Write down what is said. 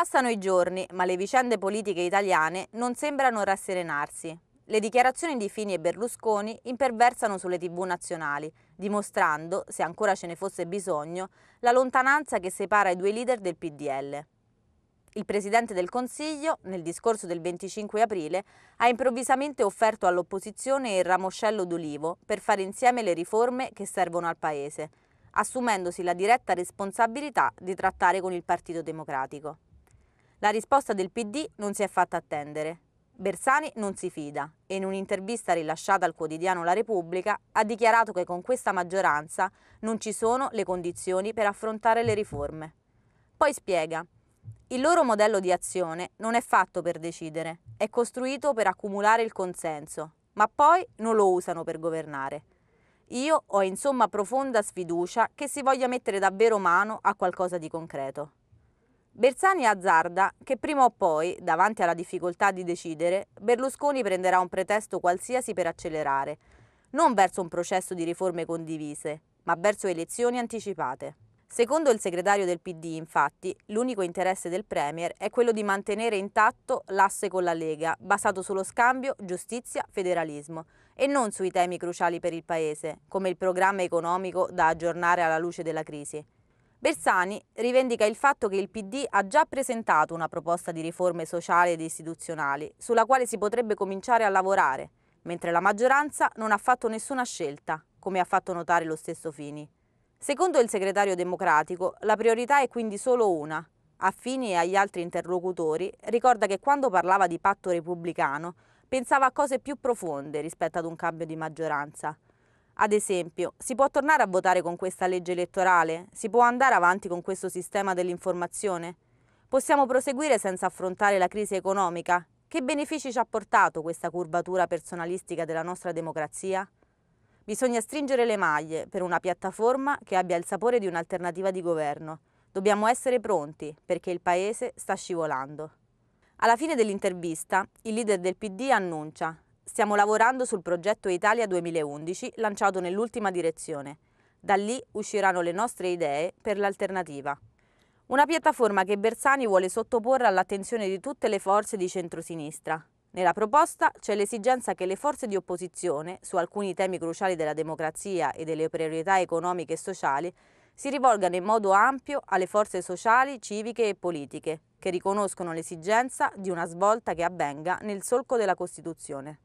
Passano i giorni, ma le vicende politiche italiane non sembrano rasserenarsi. Le dichiarazioni di Fini e Berlusconi imperversano sulle tv nazionali, dimostrando, se ancora ce ne fosse bisogno, la lontananza che separa i due leader del PDL. Il Presidente del Consiglio, nel discorso del 25 aprile, ha improvvisamente offerto all'opposizione il ramoscello d'olivo per fare insieme le riforme che servono al Paese, assumendosi la diretta responsabilità di trattare con il Partito Democratico. La risposta del PD non si è fatta attendere. Bersani non si fida e in un'intervista rilasciata al quotidiano La Repubblica ha dichiarato che con questa maggioranza non ci sono le condizioni per affrontare le riforme. Poi spiega, il loro modello di azione non è fatto per decidere, è costruito per accumulare il consenso, ma poi non lo usano per governare. Io ho insomma profonda sfiducia che si voglia mettere davvero mano a qualcosa di concreto. Bersani azzarda che prima o poi, davanti alla difficoltà di decidere, Berlusconi prenderà un pretesto qualsiasi per accelerare, non verso un processo di riforme condivise, ma verso elezioni anticipate. Secondo il segretario del PD, infatti, l'unico interesse del Premier è quello di mantenere intatto l'asse con la Lega, basato sullo scambio giustizia-federalismo, e non sui temi cruciali per il Paese, come il programma economico da aggiornare alla luce della crisi. Bersani rivendica il fatto che il PD ha già presentato una proposta di riforme sociali ed istituzionali sulla quale si potrebbe cominciare a lavorare, mentre la maggioranza non ha fatto nessuna scelta, come ha fatto notare lo stesso Fini. Secondo il segretario democratico, la priorità è quindi solo una. A Fini e agli altri interlocutori ricorda che quando parlava di patto repubblicano pensava a cose più profonde rispetto ad un cambio di maggioranza. Ad esempio, si può tornare a votare con questa legge elettorale? Si può andare avanti con questo sistema dell'informazione? Possiamo proseguire senza affrontare la crisi economica? Che benefici ci ha portato questa curvatura personalistica della nostra democrazia? Bisogna stringere le maglie per una piattaforma che abbia il sapore di un'alternativa di governo. Dobbiamo essere pronti perché il Paese sta scivolando. Alla fine dell'intervista, il leader del PD annuncia Stiamo lavorando sul progetto Italia 2011 lanciato nell'ultima direzione. Da lì usciranno le nostre idee per l'alternativa. Una piattaforma che Bersani vuole sottoporre all'attenzione di tutte le forze di centrosinistra. Nella proposta c'è l'esigenza che le forze di opposizione, su alcuni temi cruciali della democrazia e delle priorità economiche e sociali, si rivolgano in modo ampio alle forze sociali, civiche e politiche, che riconoscono l'esigenza di una svolta che avvenga nel solco della Costituzione.